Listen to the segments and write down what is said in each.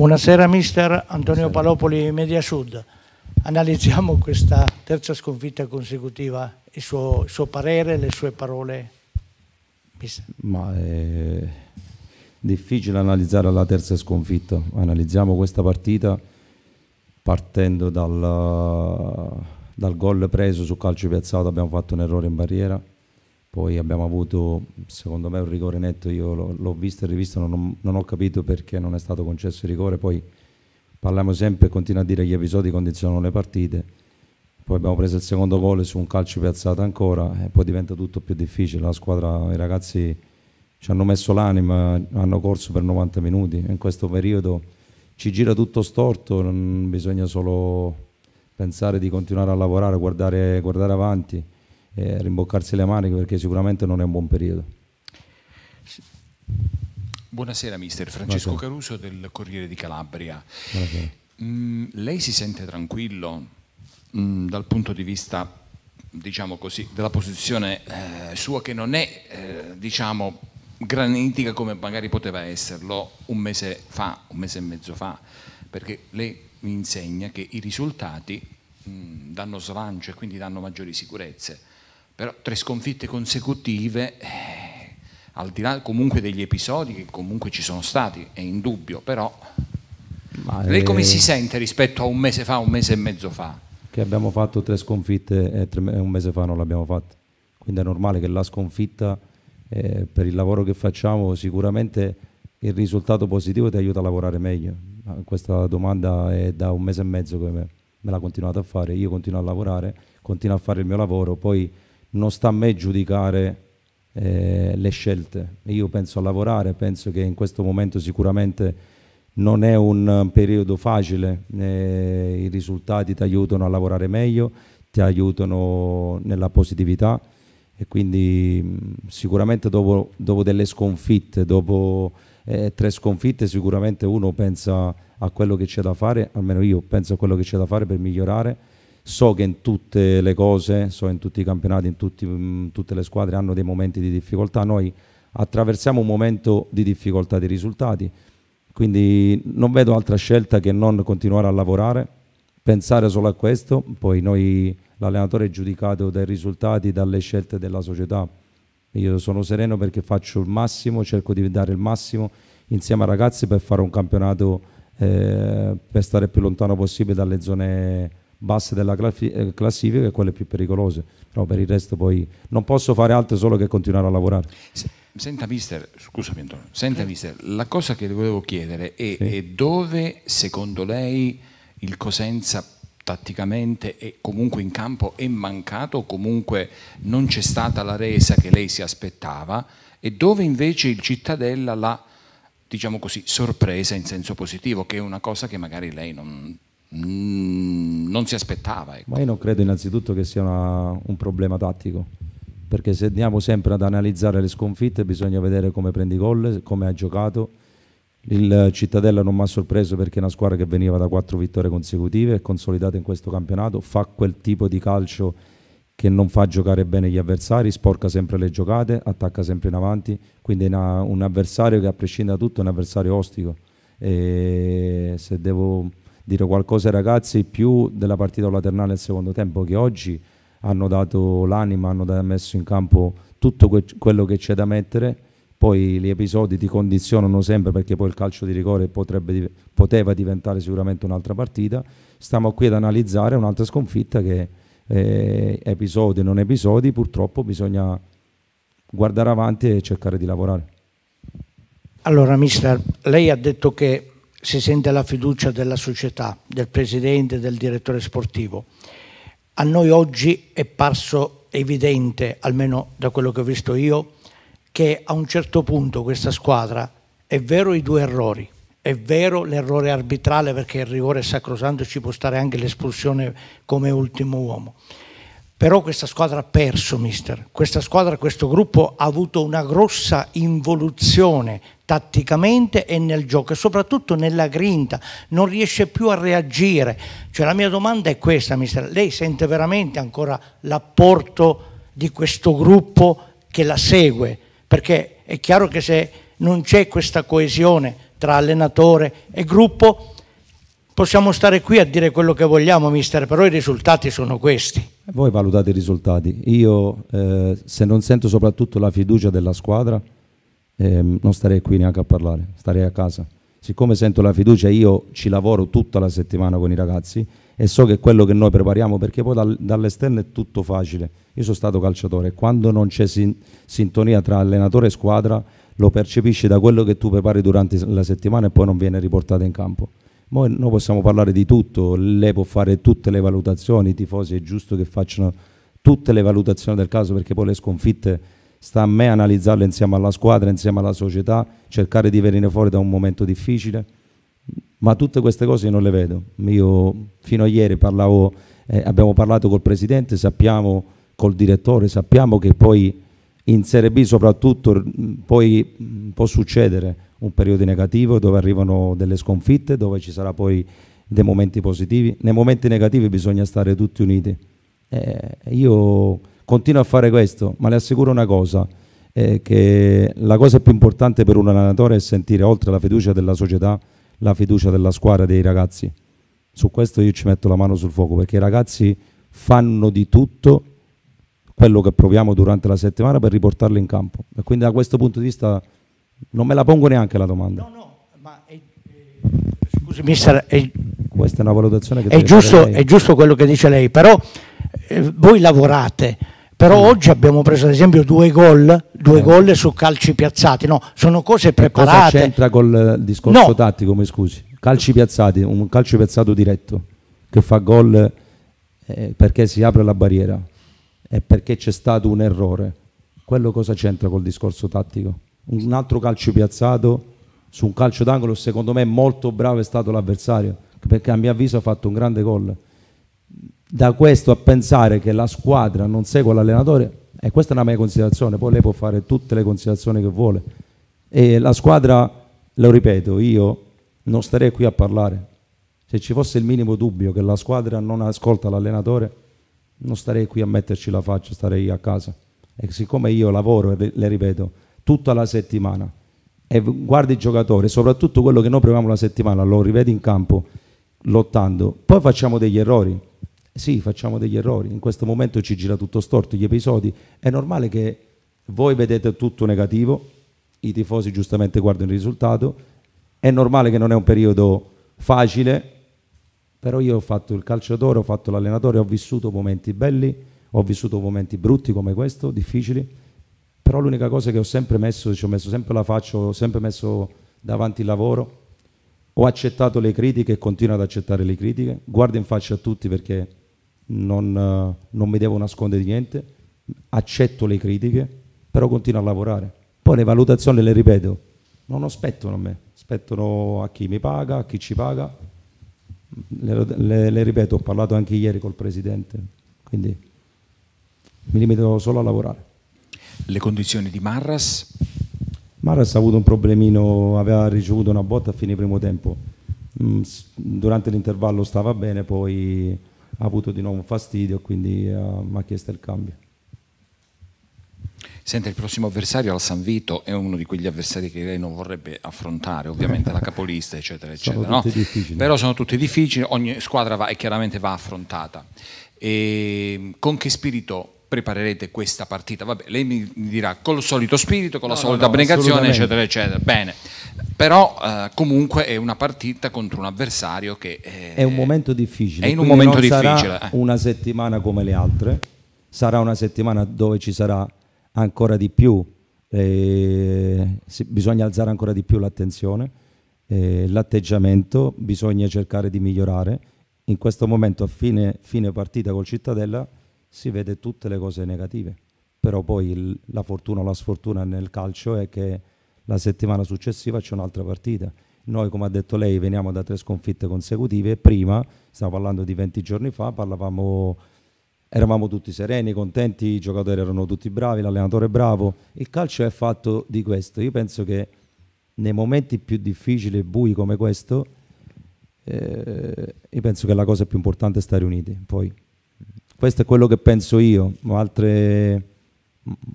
Buonasera mister Antonio Buonasera. Palopoli, Media Sud. Analizziamo questa terza sconfitta consecutiva, il suo, il suo parere, le sue parole. Ma è eh, difficile analizzare la terza sconfitta, analizziamo questa partita partendo dal, dal gol preso su calcio piazzato abbiamo fatto un errore in barriera poi abbiamo avuto secondo me un rigore netto, io l'ho, l'ho visto e rivisto, non, non, ho capito perché non è stato concesso il rigore, poi parliamo sempre e continuo a dire che gli episodi condizionano le partite, poi abbiamo preso il secondo gol su un calcio piazzato ancora e poi diventa tutto più difficile, la squadra, i ragazzi ci hanno messo l'anima, hanno corso per 90 minuti, in questo periodo ci gira tutto storto, non bisogna solo pensare di continuare a lavorare, guardare, guardare avanti eh, rimboccarsi le maniche perché sicuramente non è un buon periodo. Buonasera mister, Francesco Buonasera. Caruso del Corriere di Calabria. Mm, lei si sente tranquillo mm, dal punto di vista diciamo così, della posizione eh, sua che non è eh, diciamo, granitica come magari poteva esserlo un mese fa, un mese e mezzo fa, perché lei mi insegna che i risultati mh, mm, danno slancio e quindi danno maggiori sicurezze però tre sconfitte consecutive, eh, al di là comunque degli episodi che comunque ci sono stati, è indubbio, però Ma lei è... come si sente rispetto a un mese fa, un mese e mezzo fa? Che abbiamo fatto tre sconfitte e tre... un mese fa non l'abbiamo fatta, quindi è normale che la sconfitta eh, per il lavoro che facciamo sicuramente il risultato positivo ti aiuta a lavorare meglio. Questa domanda è da un mese e mezzo che me, me la continuate a fare, io continuo a lavorare, continuo a fare il mio lavoro, poi non sta a me giudicare eh, le scelte. Io penso a lavorare, penso che in questo momento sicuramente non è un periodo facile, eh, i risultati ti aiutano a lavorare meglio, ti aiutano nella positività e quindi sicuramente dopo, dopo, delle sconfitte, dopo eh, tre sconfitte sicuramente uno pensa a quello che c'è da fare, almeno io penso a quello che c'è da fare per migliorare So che in tutte le cose, so in tutti i campionati, in, tutti, in mm, tutte le squadre hanno dei momenti di difficoltà. Noi attraversiamo un momento di difficoltà di risultati, quindi non vedo altra scelta che non continuare a lavorare, pensare solo a questo, poi noi, l'allenatore è giudicato dai risultati, dalle scelte della società. Io sono sereno perché faccio il massimo, cerco di dare il massimo insieme ai ragazzi per fare un campionato eh, per stare più lontano possibile dalle zone basse della eh, classifica e quelle più pericolose, però per il resto poi non posso fare altro solo che continuare a lavorare. Senta mister, scusami Antonio, senta eh. mister, la cosa che le volevo chiedere è, sì. è dove secondo lei il Cosenza tatticamente e comunque in campo è mancato o comunque non c'è stata la resa che lei si aspettava e dove invece il Cittadella l'ha, diciamo così, sorpresa in senso positivo, che è una cosa che magari lei non Mm, non si aspettava. Ecco. Ma io non credo innanzitutto che sia una, un problema tattico, perché se andiamo sempre ad analizzare le sconfitte bisogna vedere come prendi gol, come ha giocato. Il Cittadella non mi ha sorpreso perché è una squadra che veniva da quattro vittorie consecutive, è consolidata in questo campionato, fa quel tipo di calcio che non fa giocare bene gli avversari, sporca sempre le giocate, attacca sempre in avanti, quindi è una, un avversario che a prescindere da tutto è un avversario ostico. E se devo dire qualcosa ai ragazzi più della partita laternale al secondo tempo che oggi hanno dato l'anima, hanno messo in campo tutto que quello che c'è da mettere, poi gli episodi ti condizionano sempre perché poi il calcio di rigore potrebbe, poteva diventare sicuramente un'altra partita, stiamo qui ad analizzare un'altra sconfitta che eh, episodi e non episodi, purtroppo bisogna guardare avanti e cercare di lavorare. Allora mister, lei ha detto che si sente la fiducia della società, del presidente, del direttore sportivo. A noi oggi è parso evidente, almeno da quello che ho visto io, che a un certo punto questa squadra, è vero i due errori, è vero l'errore arbitrale perché il rigore è sacrosanto ci può stare anche l'espulsione come ultimo uomo, però questa squadra ha perso, mister. Questa squadra, questo gruppo ha avuto una grossa involuzione tatticamente e nel gioco e soprattutto nella grinta, non riesce più a reagire. Cioè, la mia domanda è questa, mister, lei sente veramente ancora l'apporto di questo gruppo che la segue? Perché è chiaro che se non c'è questa coesione tra allenatore e gruppo, possiamo stare qui a dire quello che vogliamo, mister, però i risultati sono questi. Voi valutate i risultati. Io, eh, se non sento soprattutto la fiducia della squadra, ehm, non starei qui neanche a parlare, starei a casa. Siccome sento la fiducia, io ci lavoro tutta la settimana con i ragazzi e so che quello che noi prepariamo, perché poi dal, dall'esterno è tutto facile. Io sono stato calciatore, quando non c'è sin, sintonia tra allenatore e squadra, lo percepisci da quello che tu prepari durante la settimana e poi non viene riportato in campo. Mo noi possiamo parlare di tutto, lei può fare tutte le valutazioni, i tifosi è giusto che facciano tutte le valutazioni del caso perché poi le sconfitte sta a me analizzarlo insieme alla squadra, insieme alla società, cercare di venire fuori da un momento difficile, ma tutte queste cose io non le vedo. Io fino a ieri parlavo, eh, abbiamo parlato col presidente, sappiamo col direttore, sappiamo che poi in Serie B soprattutto poi può succedere un periodo negativo dove arrivano delle sconfitte, dove ci sarà poi dei momenti positivi, nei momenti negativi bisogna stare tutti uniti. Eh, io continua a fare questo, ma le assicuro una cosa, eh, che la cosa più importante per un allenatore è sentire, oltre alla fiducia della società, la fiducia della squadra dei ragazzi. Su questo io ci metto la mano sul fuoco, perché i ragazzi fanno di tutto quello che proviamo durante la settimana per riportarli in campo. E quindi da questo punto di vista non me la pongo neanche la domanda. No, no, ma è, è, eh, scusi, mister, è, questa è una valutazione che... È giusto, è giusto quello che dice lei, però eh, voi lavorate però mm. oggi abbiamo preso ad esempio due gol, due eh. gol su calci piazzati, no, sono cose preparate. cosa c'entra col eh, discorso no. tattico, mi scusi? Calci piazzati, un calcio piazzato diretto che fa gol eh, perché si apre la barriera e perché c'è stato un errore. Quello cosa c'entra col discorso tattico? Un altro calcio piazzato su un calcio d'angolo, secondo me molto bravo è stato l'avversario, perché a mio avviso ha fatto un grande gol da questo a pensare che la squadra non segue l'allenatore, e questa è una mia considerazione, poi lei può fare tutte le considerazioni che vuole. E la squadra, lo ripeto, io non starei qui a parlare. Se ci fosse il minimo dubbio che la squadra non ascolta l'allenatore, non starei qui a metterci la faccia, starei a casa. E siccome io lavoro, le ripeto, tutta la settimana e guardo i giocatori, soprattutto quello che noi proviamo la settimana, lo rivedo in campo lottando, poi facciamo degli errori sì, facciamo degli errori, in questo momento ci gira tutto storto, gli episodi, è normale che voi vedete tutto negativo, i tifosi giustamente guardano il risultato, è normale che non è un periodo facile, però io ho fatto il calciatore, ho fatto l'allenatore, ho vissuto momenti belli, ho vissuto momenti brutti come questo, difficili, però l'unica cosa che ho sempre messo, ci ho messo sempre la faccia, ho sempre messo davanti il lavoro, ho accettato le critiche e continuo ad accettare le critiche, guardo in faccia a tutti perché non, eh, non mi devo nascondere di niente, accetto le critiche, però continuo a lavorare. Poi le valutazioni, le ripeto, non aspettano a me, aspettano a chi mi paga, a chi ci paga. Le, le, le ripeto, ho parlato anche ieri col Presidente, quindi mi limito solo a lavorare. Le condizioni di Marras? Marras ha avuto un problemino, aveva ricevuto una botta a fine primo tempo. Mm, durante l'intervallo stava bene, poi ha avuto di nuovo un fastidio, quindi uh, mi ha chiesto il cambio. Senta, il prossimo avversario al San Vito è uno di quegli avversari che lei non vorrebbe affrontare, ovviamente la capolista, eccetera, eccetera. Sono no? Però sono tutti difficili, ogni squadra va, e chiaramente va affrontata. E, ehm, con che spirito preparerete questa partita? Vabbè, lei mi dirà col solito spirito, con la no, solita no, abnegazione, eccetera, eccetera. Bene, però eh, comunque è una partita contro un avversario che... È, eh, è un momento difficile. È in un momento difficile. Sarà eh. una settimana come le altre, sarà una settimana dove ci sarà ancora di più, eh, bisogna alzare ancora di più l'attenzione, eh, l'atteggiamento, bisogna cercare di migliorare. In questo momento a fine, fine partita col Cittadella si vede tutte le cose negative, però poi il, la fortuna o la sfortuna nel calcio è che la settimana successiva c'è un'altra partita. Noi, come ha detto lei, veniamo da tre sconfitte consecutive, prima, stiamo parlando di 20 giorni fa, parlavamo, eravamo tutti sereni, contenti, i giocatori erano tutti bravi, l'allenatore bravo, il calcio è fatto di questo. Io penso che nei momenti più difficili e bui come questo, eh, io penso che la cosa più importante è stare uniti. Poi questo è quello che penso io, altre,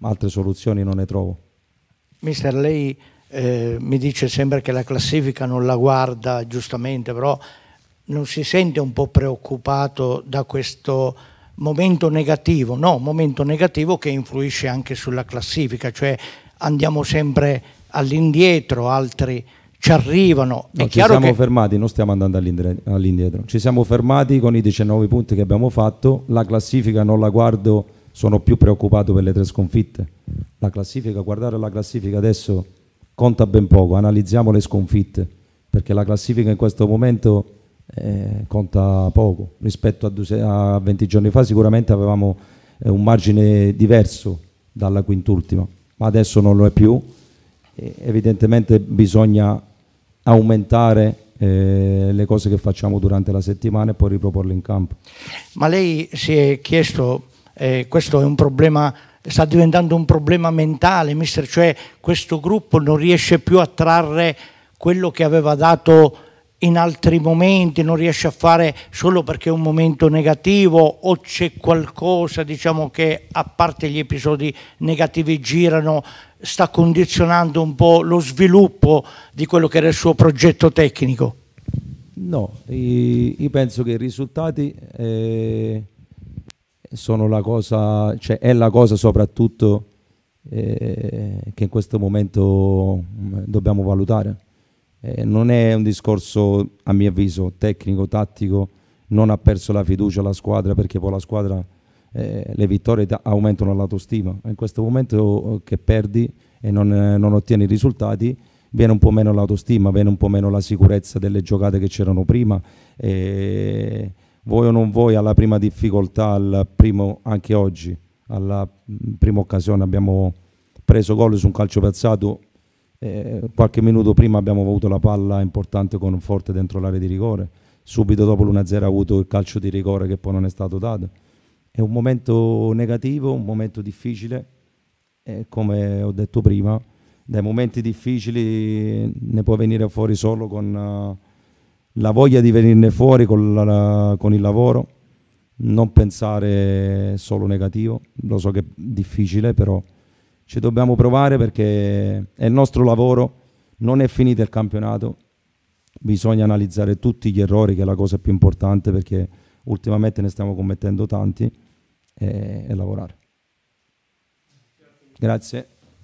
altre soluzioni non ne trovo. Mister, lei eh, mi dice sempre che la classifica non la guarda giustamente, però non si sente un po' preoccupato da questo momento negativo, no, momento negativo che influisce anche sulla classifica, cioè andiamo sempre all'indietro, altri ci arrivano. No, ci siamo che... fermati, non stiamo andando all'indietro. Ci siamo fermati con i 19 punti che abbiamo fatto. La classifica non la guardo, sono più preoccupato per le tre sconfitte. La classifica, guardare la classifica adesso conta ben poco. Analizziamo le sconfitte perché la classifica in questo momento eh, conta poco rispetto a, 20 giorni fa. Sicuramente avevamo eh, un margine diverso dalla quintultima, ma adesso non lo è più. evidentemente bisogna aumentare eh, le cose che facciamo durante la settimana e poi riproporle in campo. Ma lei si è chiesto, eh, questo è un problema, sta diventando un problema mentale, mister, cioè questo gruppo non riesce più a trarre quello che aveva dato in altri momenti, non riesce a fare solo perché è un momento negativo o c'è qualcosa diciamo, che a parte gli episodi negativi girano sta condizionando un po' lo sviluppo di quello che era il suo progetto tecnico? No, io penso che i risultati eh, sono la cosa, cioè è la cosa soprattutto eh, che in questo momento mm, dobbiamo valutare eh, non è un discorso, a mio avviso, tecnico, tattico, non ha perso la fiducia la squadra perché poi la squadra, eh, le vittorie aumentano l'autostima. In questo momento oh, oh, che perdi e non, eh, non ottieni risultati, viene un po' meno l'autostima, viene un po' meno la sicurezza delle giocate che c'erano prima. E eh, voi o non voi alla prima difficoltà, al primo, anche oggi, alla mm, prima occasione abbiamo preso gol su un calcio piazzato eh, qualche minuto prima abbiamo avuto la palla importante con un forte dentro l'area di rigore. Subito dopo l'1-0 ha avuto il calcio di rigore che poi non è stato dato. È un momento negativo, un momento difficile. E come ho detto prima, dai momenti difficili ne può venire fuori solo con uh, la voglia di venirne fuori, con, la, la, con il lavoro. Non pensare solo negativo, lo so che è difficile, però ci dobbiamo provare perché è il nostro lavoro, non è finito il campionato, bisogna analizzare tutti gli errori che è la cosa più importante perché ultimamente ne stiamo commettendo tanti e, e lavorare. Grazie.